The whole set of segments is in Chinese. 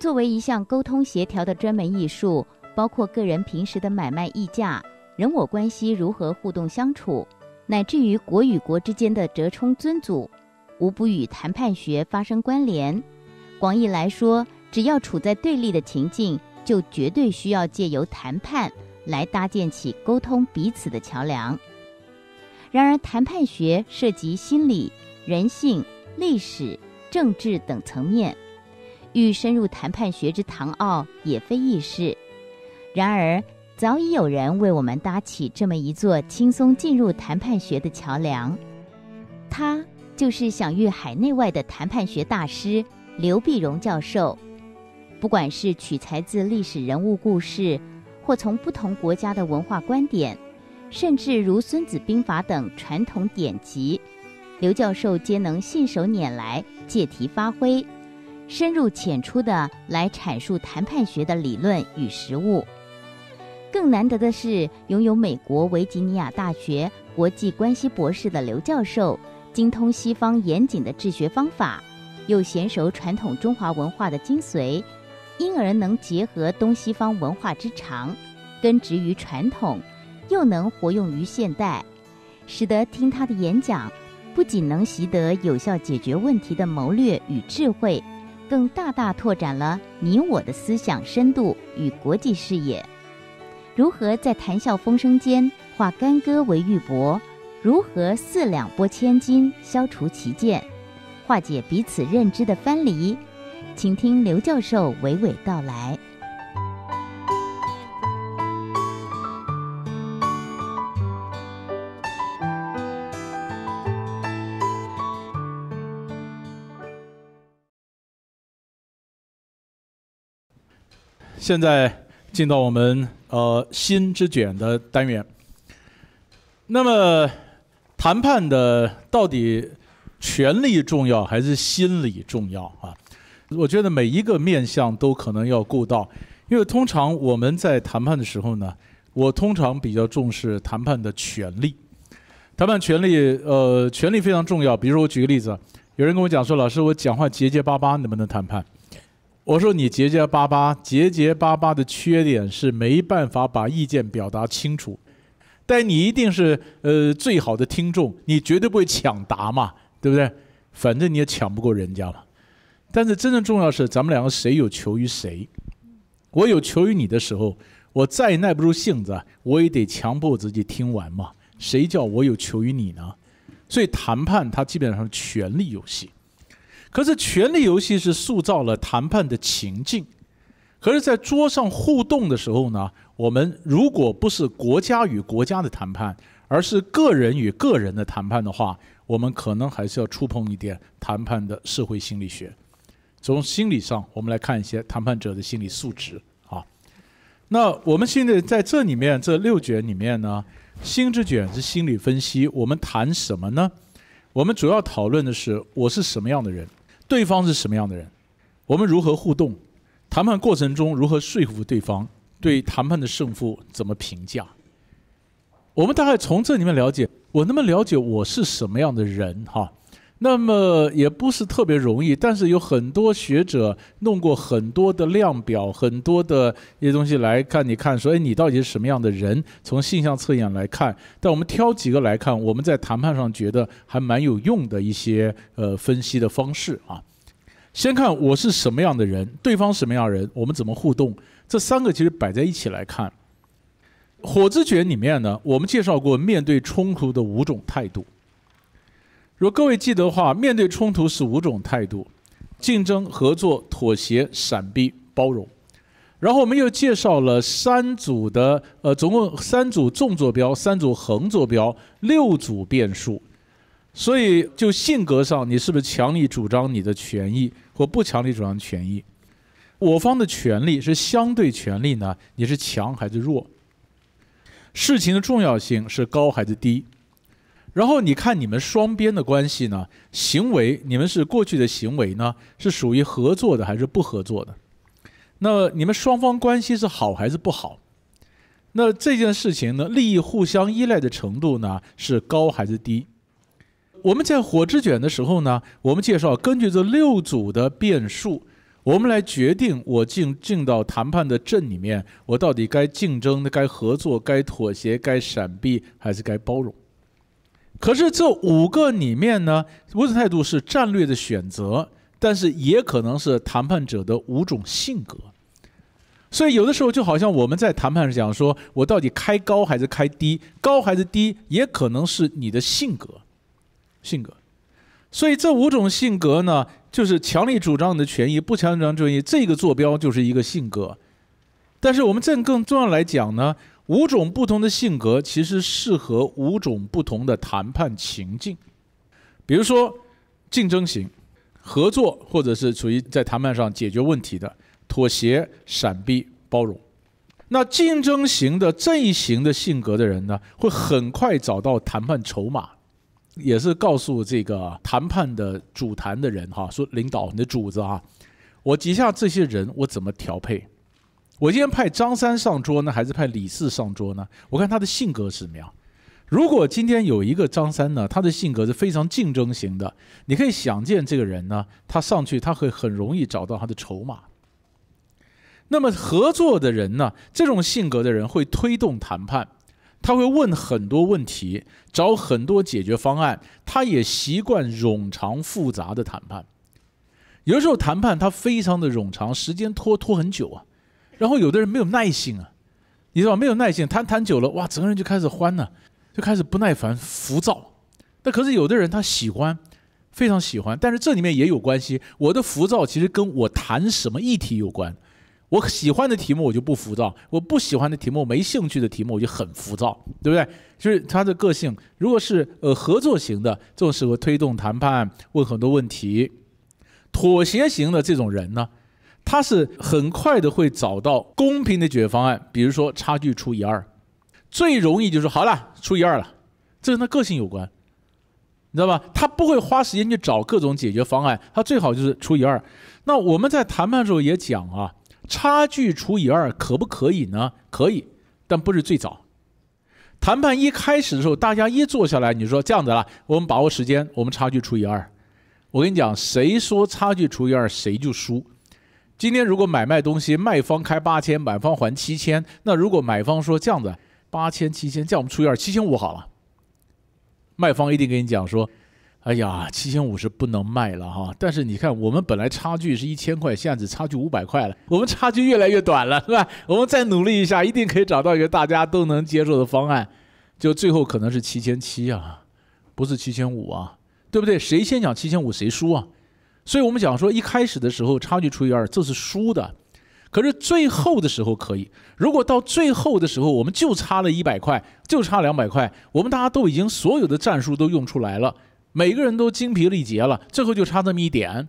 作为一项沟通协调的专门艺术，包括个人平时的买卖议价、人我关系如何互动相处，乃至于国与国之间的折冲尊祖，无不与谈判学发生关联。广义来说，只要处在对立的情境，就绝对需要借由谈判来搭建起沟通彼此的桥梁。然而，谈判学涉及心理、人性、历史、政治等层面。欲深入谈判学之唐奥，也非易事。然而，早已有人为我们搭起这么一座轻松进入谈判学的桥梁，他就是享誉海内外的谈判学大师刘碧荣教授。不管是取材自历史人物故事，或从不同国家的文化观点，甚至如《孙子兵法》等传统典籍，刘教授皆能信手拈来，借题发挥。深入浅出地来阐述谈判学的理论与实务，更难得的是，拥有美国维吉尼亚大学国际关系博士的刘教授，精通西方严谨的治学方法，又娴熟传统中华文化的精髓，因而能结合东西方文化之长，根植于传统，又能活用于现代，使得听他的演讲，不仅能习得有效解决问题的谋略与智慧。更大大拓展了你我的思想深度与国际视野。如何在谈笑风生间化干戈为玉帛？如何四两拨千斤消除歧见，化解彼此认知的藩篱？请听刘教授娓娓道来。现在进到我们呃心之卷的单元。那么谈判的到底权力重要还是心理重要啊？我觉得每一个面相都可能要顾到，因为通常我们在谈判的时候呢，我通常比较重视谈判的权利。谈判权利，呃，权利非常重要。比如说，我举个例子，有人跟我讲说：“老师，我讲话结结巴巴，能不能谈判？”我说你结结巴巴、结结巴巴的缺点是没办法把意见表达清楚，但你一定是呃最好的听众，你绝对不会抢答嘛，对不对？反正你也抢不过人家嘛。但是真正重要是咱们两个谁有求于谁，我有求于你的时候，我再耐不住性子，我也得强迫自己听完嘛。谁叫我有求于你呢？所以谈判它基本上是权力游戏。可是，权力游戏是塑造了谈判的情境。可是，在桌上互动的时候呢，我们如果不是国家与国家的谈判，而是个人与个人的谈判的话，我们可能还是要触碰一点谈判的社会心理学。从心理上，我们来看一些谈判者的心理素质啊。那我们现在在这里面这六卷里面呢，心之卷是心理分析。我们谈什么呢？我们主要讨论的是我是什么样的人。对方是什么样的人？我们如何互动？谈判过程中如何说服对方？对谈判的胜负怎么评价？我们大概从这里面了解，我那么了解我是什么样的人，哈。那么也不是特别容易，但是有很多学者弄过很多的量表，很多的一些东西来看，你看，说哎，你到底是什么样的人？从性向测验来看，但我们挑几个来看，我们在谈判上觉得还蛮有用的一些呃分析的方式啊。先看我是什么样的人，对方什么样的人，我们怎么互动？这三个其实摆在一起来看，《火之卷》里面呢，我们介绍过面对冲突的五种态度。果各位记得的话，面对冲突是五种态度：竞争、合作、妥协、闪避、包容。然后我们又介绍了三组的，呃，总共三组纵坐标，三组横坐标，六组变数。所以就性格上，你是不是强力主张你的权益，或不强力主张权益？我方的权利是相对权利呢？你是强还是弱？事情的重要性是高还是低？然后你看你们双边的关系呢？行为你们是过去的行为呢，是属于合作的还是不合作的？那你们双方关系是好还是不好？那这件事情呢，利益互相依赖的程度呢是高还是低？我们在火之卷的时候呢，我们介绍根据这六组的变数，我们来决定我进进到谈判的阵里面，我到底该竞争、该合作、该妥协、该闪避还是该包容？可是这五个里面呢，五种态度是战略的选择，但是也可能是谈判者的五种性格。所以有的时候就好像我们在谈判上讲说，我到底开高还是开低，高还是低，也可能是你的性格，性格。所以这五种性格呢，就是强力主张你的权益，不强力主张权益，这个坐标就是一个性格。但是我们这更重要来讲呢。五种不同的性格其实适合五种不同的谈判情境，比如说竞争型、合作或者是处于在谈判上解决问题的妥协、闪避、包容。那竞争型的这一型的性格的人呢，会很快找到谈判筹码，也是告诉这个谈判的主谈的人哈，说领导你的主子啊，我底下这些人我怎么调配？我今天派张三上桌呢，还是派李四上桌呢？我看他的性格是怎么样。如果今天有一个张三呢，他的性格是非常竞争型的，你可以想见这个人呢，他上去他会很容易找到他的筹码。那么合作的人呢，这种性格的人会推动谈判，他会问很多问题，找很多解决方案，他也习惯冗长复杂的谈判。有的时候谈判他非常的冗长，时间拖拖很久啊。然后有的人没有耐性啊，你知道没有耐性，谈谈久了，哇，整个人就开始欢了，就开始不耐烦、浮躁。那可是有的人他喜欢，非常喜欢。但是这里面也有关系，我的浮躁其实跟我谈什么议题有关。我喜欢的题目我就不浮躁，我不喜欢的题目、没兴趣的题目我就很浮躁，对不对？就是他的个性。如果是呃合作型的，这种适合推动谈判，问很多问题；妥协型的这种人呢？他是很快的会找到公平的解决方案，比如说差距除以二，最容易就是好了除以二了，这跟他个性有关，你知道吧？他不会花时间去找各种解决方案，他最好就是除以二。那我们在谈判时候也讲啊，差距除以二可不可以呢？可以，但不是最早。谈判一开始的时候，大家一坐下来，你说这样子了，我们把握时间，我们差距除以二。我跟你讲，谁说差距除以二，谁就输。今天如果买卖东西，卖方开八千，买方还七千。那如果买方说这样子，八千七千，样我们出一点七千五好了。卖方一定跟你讲说：“哎呀，七千五是不能卖了哈。”但是你看，我们本来差距是一千块，现在只差距五百块了，我们差距越来越短了，是吧？我们再努力一下，一定可以找到一个大家都能接受的方案。就最后可能是七千七啊，不是七千五啊，对不对？谁先讲七千五，谁输啊？所以我们讲说，一开始的时候差距除以二，这是输的；可是最后的时候可以。如果到最后的时候，我们就差了一百块，就差两百块，我们大家都已经所有的战术都用出来了，每个人都精疲力竭了，最后就差这么一点。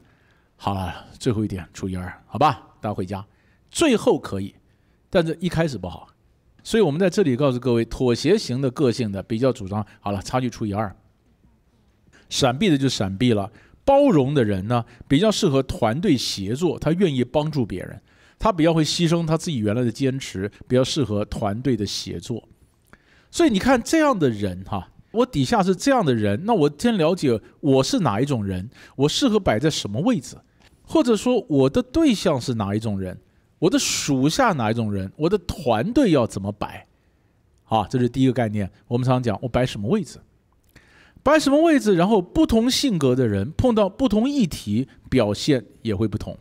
好了，最后一点除以二，好吧，大家回家。最后可以，但是一开始不好。所以我们在这里告诉各位，妥协型的个性的比较主张，好了，差距除以二，闪避的就闪避了。包容的人呢，比较适合团队协作，他愿意帮助别人，他比较会牺牲他自己原来的坚持，比较适合团队的协作。所以你看这样的人哈，我底下是这样的人，那我先了解我是哪一种人，我适合摆在什么位置，或者说我的对象是哪一种人，我的属下哪一种人，我的团队要怎么摆？好，这是第一个概念。我们常常讲我摆什么位置。摆什么位置，然后不同性格的人碰到不同议题，表现也会不同，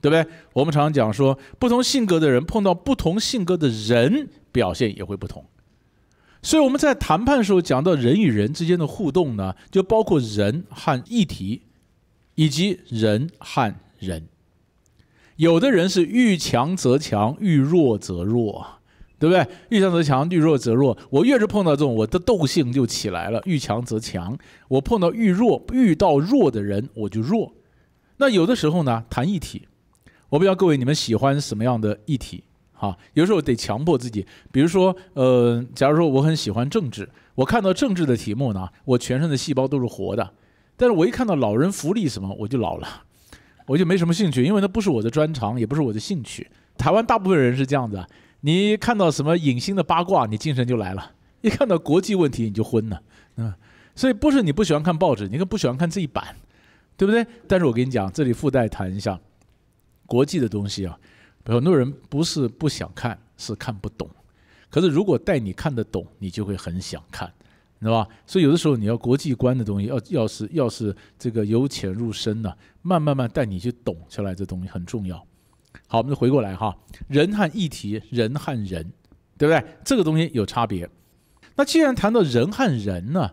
对不对？我们常常讲说，不同性格的人碰到不同性格的人，表现也会不同。所以我们在谈判时候讲到人与人之间的互动呢，就包括人和议题，以及人和人。有的人是遇强则强，遇弱则弱。对不对？遇强则强，遇弱则弱。我越是碰到这种，我的斗性就起来了。遇强则强，我碰到遇弱，遇到弱的人我就弱。那有的时候呢，谈议题，我不知道各位你们喜欢什么样的议题？哈，有时候得强迫自己。比如说，呃，假如说我很喜欢政治，我看到政治的题目呢，我全身的细胞都是活的。但是我一看到老人福利什么，我就老了，我就没什么兴趣，因为那不是我的专长，也不是我的兴趣。台湾大部分人是这样子。你看到什么影星的八卦，你精神就来了；一看到国际问题，你就昏了。嗯，所以不是你不喜欢看报纸，你更不喜欢看这一版，对不对？但是我跟你讲，这里附带谈一下国际的东西啊。很多人不是不想看，是看不懂。可是如果带你看得懂，你就会很想看，对吧？所以有的时候你要国际观的东西，要要是要是这个由浅入深呢，慢慢慢带你去懂下来，这东西很重要。好，我们就回过来哈。人和议题，人和人，对不对？这个东西有差别。那既然谈到人和人呢？